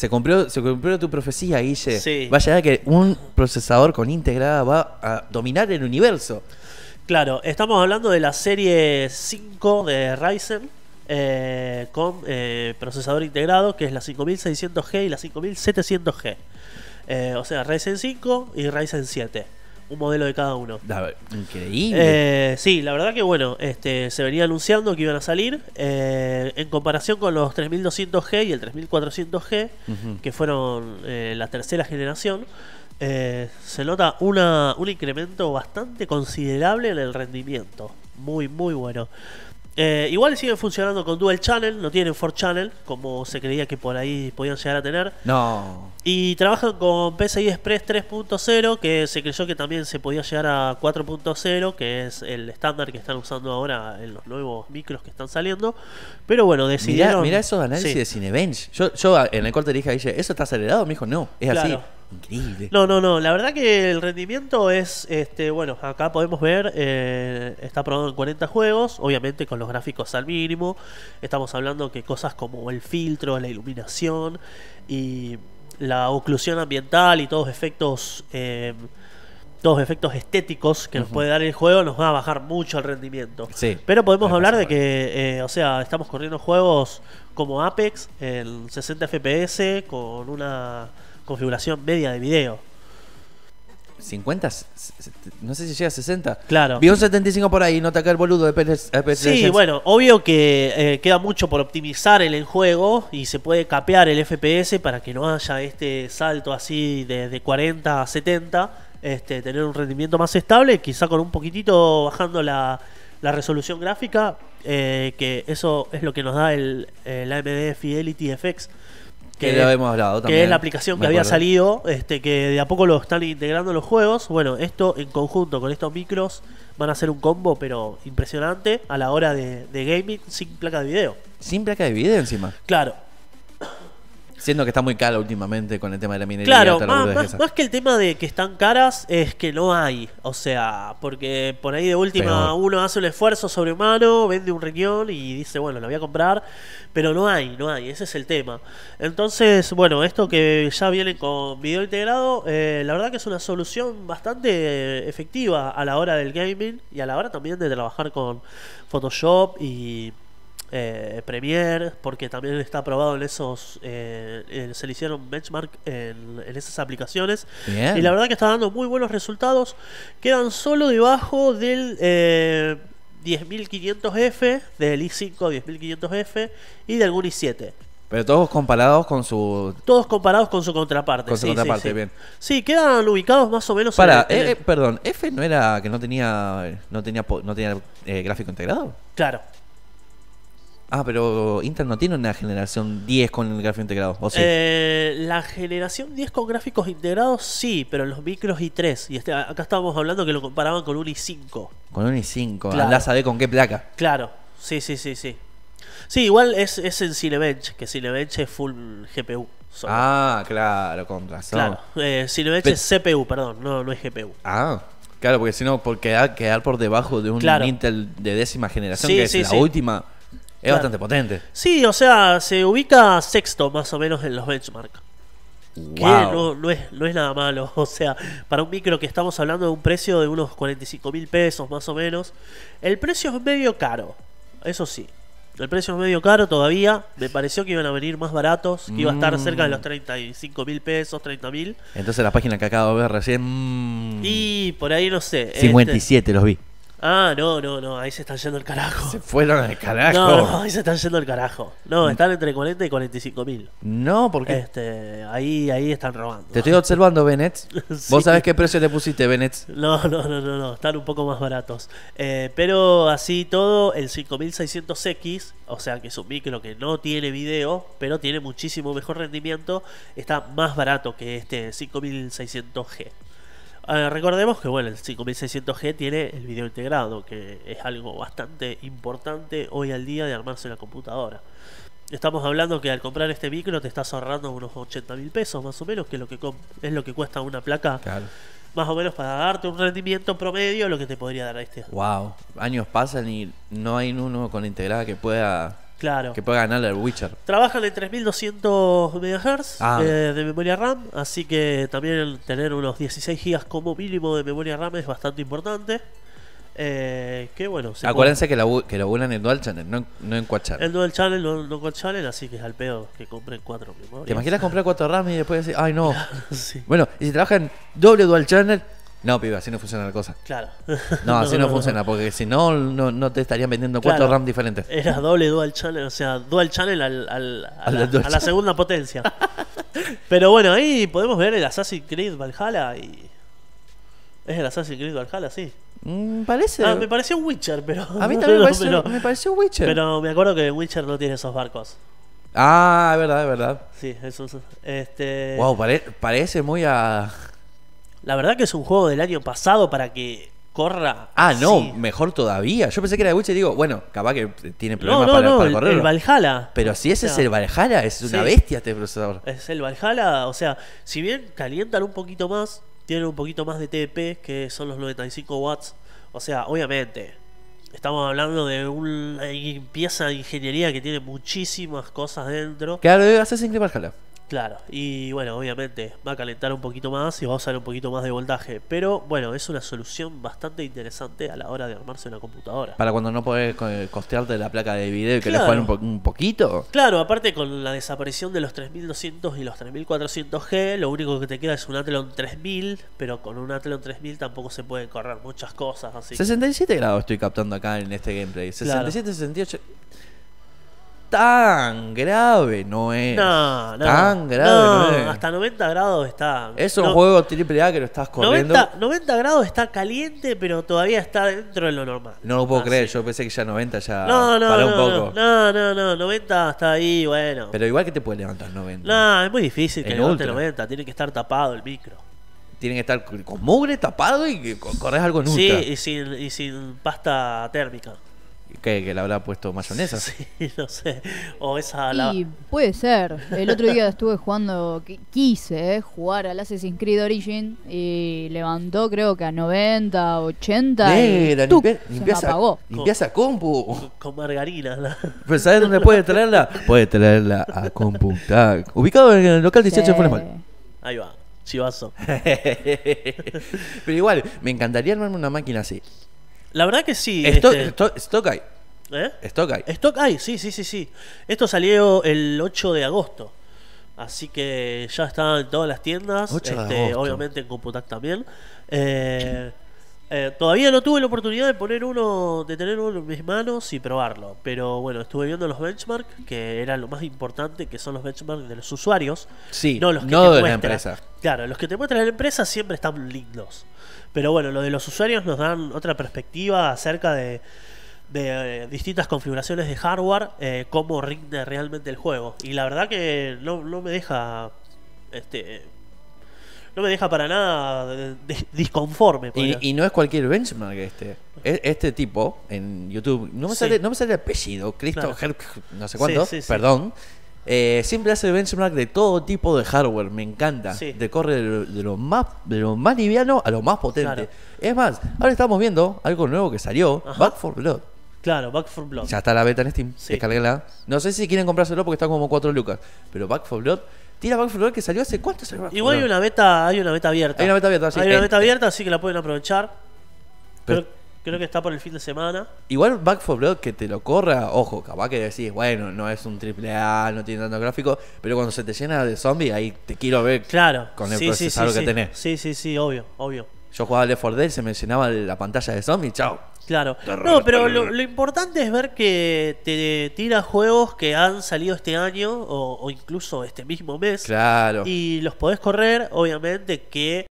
Se cumplió, se cumplió tu profecía, Guille. Vaya que un procesador con integrada va a dominar el universo. Claro, estamos hablando de la serie 5 de Ryzen. Eh, con eh, procesador integrado que es la 5600G y la 5700G. Eh, o sea, Ryzen 5 y Ryzen 7 un modelo de cada uno. Eh, sí, la verdad que bueno, este, se venía anunciando que iban a salir. Eh, en comparación con los 3200G y el 3400G, que fueron eh, la tercera generación, se nota un incremento bastante considerable en el rendimiento. Muy, muy bueno. Eh, igual siguen funcionando con Dual Channel, no tienen 4 Channel, como se creía que por ahí podían llegar a tener. No. Y trabajan con PCI Express 3.0, que se creyó que también se podía llegar a 4.0, que es el estándar que están usando ahora en los nuevos micros que están saliendo. Pero bueno, decidieron. Mira esos análisis de Cinebench. Yo, en el corte dije ¿eso está acelerado? Me dijo, no, es así. Increíble. No, no, no. La verdad que el rendimiento es, este, bueno, acá podemos ver, eh, está probado en 40 juegos, obviamente con los gráficos al mínimo. Estamos hablando que cosas como el filtro, la iluminación y la oclusión ambiental y todos efectos, eh, todos efectos estéticos que nos puede dar el juego nos va a bajar mucho el rendimiento. Pero podemos hablar de que, eh, o sea, estamos corriendo juegos como Apex en 60 FPS con una configuración media de video. 50, no sé si llega a 60. Claro. Vi un 75 por ahí, no te cae el boludo de Sí, bueno, obvio que eh, queda mucho por optimizar el juego y se puede capear el FPS para que no haya este salto así de, 40 a 70, este, tener un rendimiento más estable, quizá con un poquitito bajando la, resolución gráfica, eh, que eso es lo que nos da el, el AMD Fidelity FX que, hablado Que es la aplicación que había salido, este, que de a poco lo están integrando los juegos. Bueno, esto en conjunto con estos micros van a ser un combo, pero impresionante a la hora de gaming sin placa de video. Sin placa de video encima. Claro, Siendo que está muy cara últimamente con el tema de la minería. Claro, más, que el tema de que están caras, es que no hay. O sea, porque por ahí de última uno hace un esfuerzo sobrehumano, vende un riñón y dice, bueno, la voy a comprar, pero no hay, no hay, ese es el tema. Entonces, bueno, esto que ya viene con video integrado, eh, la verdad que es una solución bastante efectiva a la hora del gaming y a la hora también de trabajar con Photoshop y eh, Premiere, porque también está aprobado en esos, eh, eh, se le hicieron benchmark en, esas aplicaciones. Y la verdad que está dando muy buenos resultados. Quedan solo debajo del eh, 10500F, del i5 10500F y de algún i 7. Pero todos comparados con su. Todos comparados con su contraparte. Con su contraparte, bien. Sí, quedan ubicados más o menos. Para, eh, perdón, F no era que no tenía no tenía no tenía gráfico integrado. Claro. Ah, pero Intel no tiene una generación 10 con el gráfico integrado, ¿o sí? Eh, la generación 10 con gráficos integrados sí, pero los micros i3. Y este, acá estábamos hablando que lo comparaban con un i5. Con un i5, claro. ¿La a con qué placa. Claro, sí, sí, sí, sí. Sí, igual es, es en Cinebench, que Cinebench es full GPU. Ah, claro, con razón. Claro, eh, Cinebench es CPU, perdón, no, no es GPU. Ah, claro, porque si no, por quedar, por debajo de un Intel de décima generación, que es la última es bastante potente. Sí, o sea, se ubica sexto más o menos en los benchmarks. no, es, no es nada malo. O sea, para un micro que estamos hablando de un precio de unos 45 mil pesos más o menos. El precio es medio caro, eso sí. El precio es medio caro todavía. Me pareció que iban a venir más baratos, que iba a estar cerca de los 35 mm. mil pesos, 30 mil. Entonces la página que acabo de ver recién... Mm. Y por ahí no sé. 57 este, los vi. Ah, no, no, no, ahí se están yendo el carajo. Se fueron al carajo. No, ahí se están yendo el carajo. No, mm. están entre 40 y 45 mil. No, porque. Este, ahí, ahí están robando. Te estoy observando, Bennett. Vos sabés qué precio te pusiste, Bennett. No, no, no, no, no. están un poco más baratos. Eh, pero así todo, el 5600X, o sea que es un micro que no tiene video, pero tiene muchísimo mejor rendimiento, está más barato que este 5600G recordemos que bueno, el 5600G tiene el video integrado, que es algo bastante importante hoy al día de armarse la computadora. Estamos hablando que al comprar este micro te estás ahorrando unos 80 mil pesos más o menos, que es lo que, es lo que cuesta una placa. Más o menos para darte un rendimiento promedio, lo que te podría dar a este. Wow, años pasan y no hay uno con integrada que pueda Claro. Que pueda ganar el Witcher. Trabajan en 3200 MHz de memoria RAM, así que también tener unos 16 GB como mínimo de memoria RAM es bastante importante. Eh, que bueno. Acuérdense que, lo, vuelan en Dual Channel, no, en Quad Channel. En Dual Channel, no, no Quad Channel, así que es al pedo que compren cuatro memorias. ¿Te imaginas comprar cuatro RAM y después decir, ay no? Bueno, y si trabajan doble Dual Channel, no, pibe, así no funciona la cosa. Claro. No, así no, funciona, porque si no, no, te estarían vendiendo cuatro RAM diferentes. Era doble dual channel, o sea, dual channel al, a, la, segunda potencia. Pero bueno, ahí podemos ver el Assassin's Creed Valhalla y. ¿Es el Assassin's Creed Valhalla? Sí. Mm, parece. Ah, me pareció un Witcher, pero. A mí también me, pareció, un me Witcher. Pero me acuerdo que Witcher no tiene esos barcos. Ah, es verdad, es verdad. Sí, eso Este... Wow, parece muy a. La verdad que es un juego del año pasado para que corra. Ah, no, mejor todavía. Yo pensé que era de Witcher y digo, bueno, capaz que tiene problemas para, correr. El Valhalla. Pero si ese es el Valhalla, es una bestia este procesador. Es el Valhalla, o sea, si bien calientan un poquito más, tienen un poquito más de TDP, que son los 95 watts. O sea, obviamente, Estamos hablando de una eh, pieza de ingeniería que tiene muchísimas cosas dentro. Claro, haces sin Valhalla. Claro, y bueno, obviamente va a calentar un poquito más y va a usar un poquito más de voltaje. Pero bueno, es una solución bastante interesante a la hora de armarse una computadora. Para cuando no podés costearte la placa de video y que le jueguen un, poquito. Claro, aparte con la desaparición de los 3200 y los 3400G, lo único que te queda es un Athlon 3000, pero con un Athlon 3000 tampoco se pueden correr muchas cosas. Así 67 grados estoy captando acá en este gameplay. 67, 68 tan grave no es. Tan grave no, Hasta 90 grados está. Es un juego triple A que lo estás corriendo. 90, grados está caliente, pero todavía está dentro de lo normal. No lo puedo ah, creer, yo pensé que ya 90 ya no, no, un poco. No, no, no, 90 está ahí, bueno. Pero igual que te puede levantar 90. No, es muy difícil que levante 90, tiene que estar tapado el micro. Tiene que estar con mugre tapado y corres algo en ultra. Sí, y sin pasta térmica. Que, que, le habrá puesto mayonesa. Sí, no sé. O esa. La... Y puede ser. El otro día estuve jugando, quise eh, jugar al Assassin's Creed Origin y levantó, creo que a 90, 80. Mira, y limpia, se compu. Con, margarina. ¿no? Pues ¿sabes dónde puedes traerla? Puedes traerla a compu. ubicado en el local 18 sí. de Funes Ahí va. Chivazo. Pero igual, me encantaría armarme una máquina así. La verdad que sí. Stock, este... esto ¿Eh? sí, sí, sí, sí. Esto salió el 8 de agosto. Así que ya está en todas las tiendas. Este, obviamente en Computac también. Eh, eh, todavía no tuve la oportunidad de poner uno, de tener uno en mis manos y probarlo. Pero bueno, estuve viendo los benchmarks, que era lo más importante, que son los benchmarks de los usuarios. Sí, no los de la empresa. Claro, los que te muestran la empresa siempre están lindos. Pero bueno, lo de los usuarios nos dan otra perspectiva acerca de, eh, distintas configuraciones de hardware, eh, cómo rinde realmente el juego. Y la verdad que no, no me deja este, no me deja para nada disconforme. Y, no es cualquier benchmark este. Este tipo en YouTube, no me, sale, no me sale el apellido, Cristo, no sé cuánto, perdón. Eh, siempre hace benchmark de todo tipo de hardware, me encanta. De corre de lo, más, de lo más liviano a lo más potente. Es más, ahora estamos viendo algo nuevo que salió, Back for Blood. Claro, Back for Blood. Ya está la beta en Steam, sí. descarguenla. No sé si quieren comprárselo porque está como 4 lucas, pero Back for Blood Tira Back for Blood que salió hace cuánto salió. Igual hay una beta, hay una beta abierta. Hay una beta abierta, sí. Hay una abierta, así que la pueden aprovechar. Pero, creo, que está por el fin de semana. Igual Back for Blood que te lo corra, ojo, capaz que decís, bueno, no es un triple A, no tiene tanto gráfico, pero cuando se te llena de zombies, ahí te quiero ver claro. con el procesador que tenés. Sí, sí, sí, obvio, obvio. Yo jugaba Left 4 se me llenaba la pantalla de zombies, chao. Claro. No, pero lo, importante es ver que te tira juegos que han salido este año o, o incluso este mismo mes. Claro. Y los podés correr, obviamente que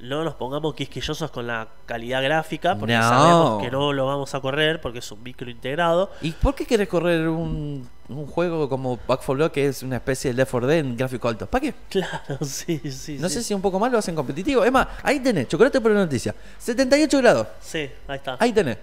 no nos pongamos quisquillosos con la calidad gráfica, porque sabemos que no lo vamos a correr porque es un micro integrado. ¿Y por qué querés correr un, juego como Back 4 Blood que es una especie de Left 4 Dead en gráfico alto? ¿Para qué? Claro, sí, sí. No sé si un poco más lo hacen competitivo. Es más, ahí tenés, chocolate por la noticia. 78 grados. Sí, ahí está. Ahí tenés.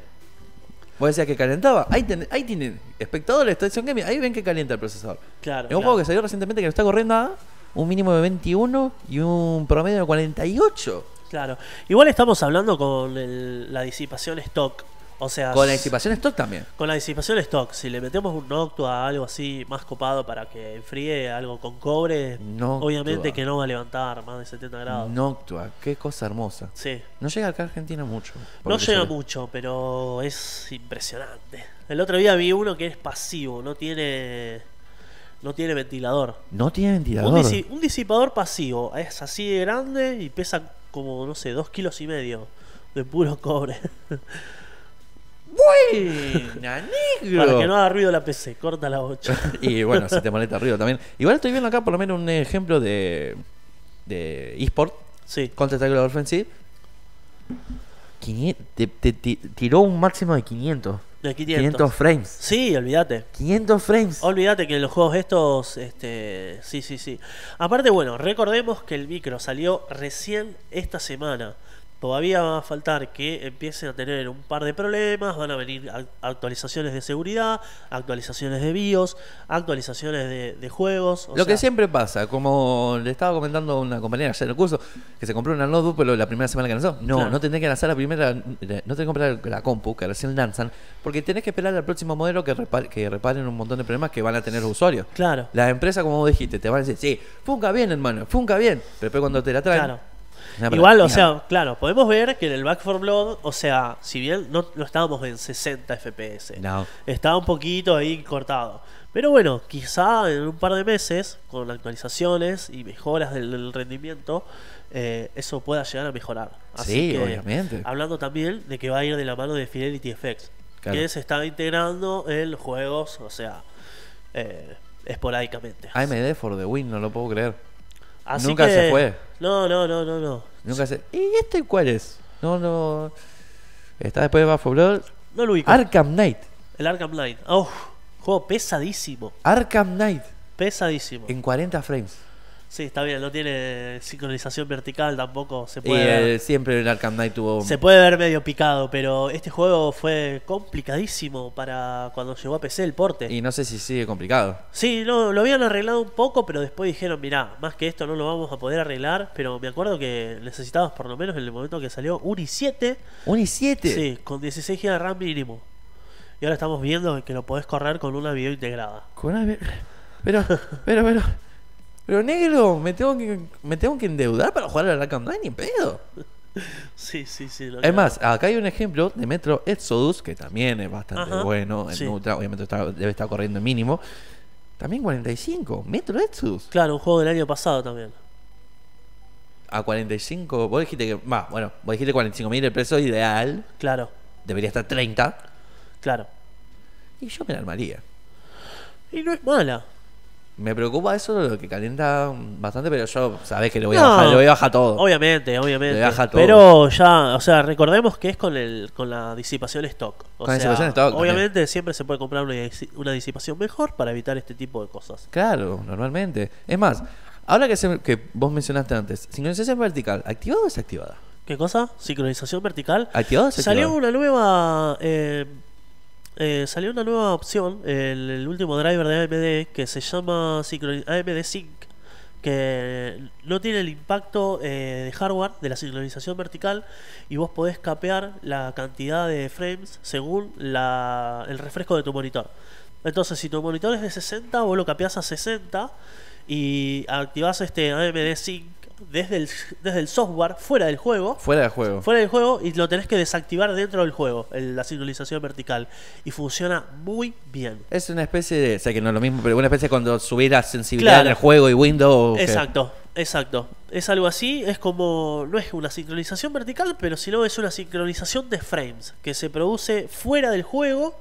Vos decías que calentaba. Ahí, tenés. ahí tienen espectadores, estación gaming. Ahí ven que calienta el procesador. Claro. Es un juego que salió recientemente que no está corriendo nada un mínimo de 21 y un promedio de 48. Claro. Igual estamos hablando con la disipación stock. O sea, con la disipación stock también. Con la disipación stock. Si le metemos un noctua algo así más copado para que enfríe algo con cobre, obviamente que no va a levantar más de 70 grados. Noctua, qué cosa hermosa. Sí. No llega acá a Argentina mucho. No llega mucho, pero es impresionante. El otro día vi uno que es pasivo, no tiene no tiene ventilador. No tiene ventilador. Un, disipador pasivo es así de grande y pesa como, no sé, dos kilos y medio de puro cobre. Buena, negro. Para que no haga ruido la PC, corta la 8. y bueno, si te molesta ruido también. Igual estoy viendo acá por lo menos un ejemplo de de eSport. Sí. Contra Global Offensive te, tiró un máximo de 500. De 500. 500 frames. Sí, olvídate. 500 frames. Olvídate que los juegos estos, este, sí, sí, sí. Aparte, bueno, recordemos que el micro salió recién esta semana. Todavía va a faltar que empiecen a tener un par de problemas, van a venir actualizaciones de seguridad, actualizaciones de BIOS, actualizaciones de, juegos. lo que siempre pasa, como le estaba comentando a una compañera ayer en el curso, que se compró una notebook pero la primera semana que lanzó. No, no tenés que lanzar la primera, eh, no tenés que comprar la compu que recién lanzan, porque tenés que esperar al próximo modelo que, que reparen un montón de problemas que van a tener los usuarios. Claro. La empresa como vos dijiste, te van a decir, sí, funca bien, hermano, funca bien. Pero después cuando te la traen, claro Igual, o sea, claro, podemos ver que en el Back for Blood, o sea, si bien no, estábamos en 60 FPS, está estaba un poquito ahí cortado. Pero bueno, quizá en un par de meses, con actualizaciones y mejoras del, rendimiento, eh, eso pueda llegar a mejorar. Así sí, obviamente. Hablando también de que va a ir de la mano de Fidelity FX, que se está integrando en juegos, o sea, eh, esporádicamente. AMD for the win, no lo puedo creer. Nunca se fue. No, no, no, no, no. Nunca se... ¿Y este cuál es? No, no. Está después de Buffalo Blood. No lo ubico. Arkham Knight. El Arkham Knight. Oh, juego pesadísimo. Arkham Knight. Pesadísimo. En 40 frames. Sí, está bien, no tiene sincronización vertical tampoco. Se puede eh, siempre el Arkham Knight tuvo. Se puede ver medio picado, pero este juego fue complicadísimo para cuando llegó a PC el porte. Y no sé si sigue complicado. Sí, no, lo habían arreglado un poco, pero después dijeron, mira más que esto no lo vamos a poder arreglar. Pero me acuerdo que necesitabas por lo menos en el momento que salió un i7. ¿Un i7? Sí, con 16 GB de RAM mínimo. Y ahora estamos viendo que lo podés correr con una video integrada. Con una... Pero, pero, pero. Pero negro, me tengo que, me tengo que endeudar para jugar a la Online, ni pedo. Sí, sí, sí. es más, acá hay un ejemplo de Metro Exodus, que también es bastante bueno. En obviamente debe estar corriendo mínimo. También 45, Metro Exodus. Claro, un juego del año pasado también. A 45, vos dijiste que. Va, bueno, vos dijiste 45 mil el precio ideal. Claro. Debería estar 30. Claro. Y yo me la armaría. Y no es mala. Me preocupa eso lo que calienta bastante, pero yo sabés que lo voy a bajar, lo voy a bajar todo. Obviamente, obviamente. Pero ya, o sea, recordemos que es con el con la disipación stock. con sea, disipación stock. Obviamente siempre se puede comprar una, disipación mejor para evitar este tipo de cosas. Claro, normalmente. Es más, ahora que, que vos mencionaste antes, sincronización vertical, ¿activada o desactivada? ¿Qué cosa? ¿Sincronización vertical? ¿Activada o desactivada? Salió una nueva. Eh, eh, salió una nueva opción, el, último driver de AMD, que se llama AMD Sync, que no tiene el impacto eh, de hardware de la sincronización vertical y vos podés capear la cantidad de frames según el refresco de tu monitor. Entonces, si tu monitor es de 60, vos lo capeas a 60 y activás este AMD Sync desde el, desde el software, fuera del juego. Fuera del juego. Fuera del juego y lo tenés que desactivar dentro del juego, la sincronización vertical. Y funciona muy bien. Es una especie de, o sea que no es lo mismo, pero una especie de cuando subiera sensibilidad en el juego y Windows. Exacto. Exacto, es algo así, es como, no es una sincronización vertical, pero si no es una sincronización de frames que se produce fuera del juego,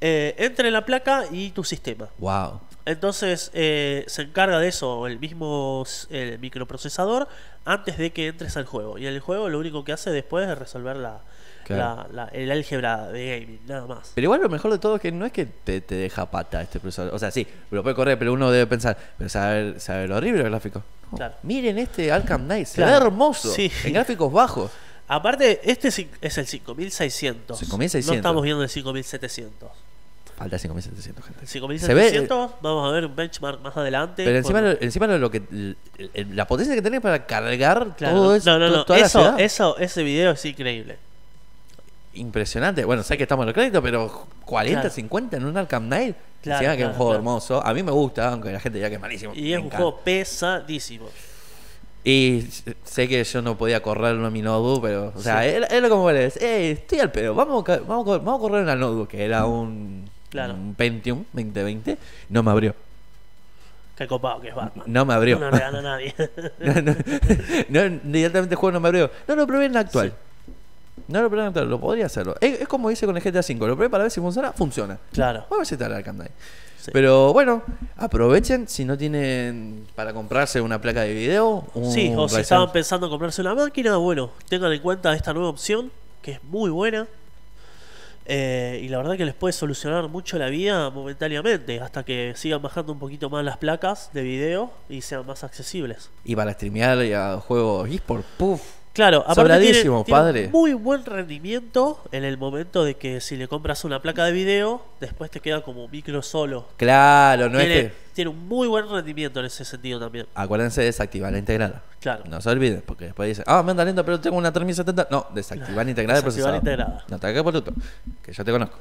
eh, entre la placa y tu sistema. Wow. Entonces eh, se encarga de eso el mismo el microprocesador antes de que entres al juego. Y el juego lo único que hace después es resolver la, el álgebra de gaming, nada más. Pero igual lo mejor de todo es que no es que te, deja pata este procesador. O sea, sí, lo puede correr, pero uno debe pensar, pero saber, lo horrible el gráfico. Miren este Arkham Knight, se ve hermoso, sí. en gráficos bajos. Aparte, este es el 5600. 5600. No estamos viendo el 5700. Falta 5.700, gente. 5.700, eh, vamos a ver un benchmark más adelante. Pero encima, encima lo que. La potencia que tenés para cargar claro, todo eso. No, no, no. eso, eso, ese video es increíble. Impresionante. Bueno, sé que estamos en los créditos, pero 40, 50 en un Arkham Knight. Claro, claro que es un juego hermoso. A mí me gusta, aunque la gente diga que es malísimo. Y es un juego pesadísimo. Y sé que yo no podía correr en mi notebook, pero, o sea, es, lo como le eh, estoy al pedo, vamos, vamos, vamos a correr en la que era un un Pentium 2020. No me abrió. Qué copado que es Batman. No me abrió. No le a nadie. no, no, directamente juego no me abrió. No lo probé en la actual. No lo probé en la actual. Lo podría hacerlo. Es, como hice con el GTA V. Lo probé para ver si funciona. Funciona. Claro. a ver si está el Pero bueno, aprovechen si no tienen para comprarse una placa de video. sí, o si estaban pensando en comprarse una máquina, bueno, tengan en cuenta esta nueva opción que es muy buena. Eh, y la verdad que les puede solucionar mucho la vida momentáneamente, hasta que sigan bajando un poquito más las placas de video y sean más accesibles. Y para streamear a juegos por puff Claro, aparte tiene, padre. muy buen rendimiento en el momento de que si le compras una placa de video, después te queda como micro solo. Claro, no es que... Tiene un muy buen rendimiento en ese sentido también. Acuérdense de desactivar la integrada. Claro. No se olviden, porque después dicen, ah, me anda lento, pero tengo una 3070. No, desactivar la integrada desactivar de procesador. integrada. No te hagas por Que yo te conozco.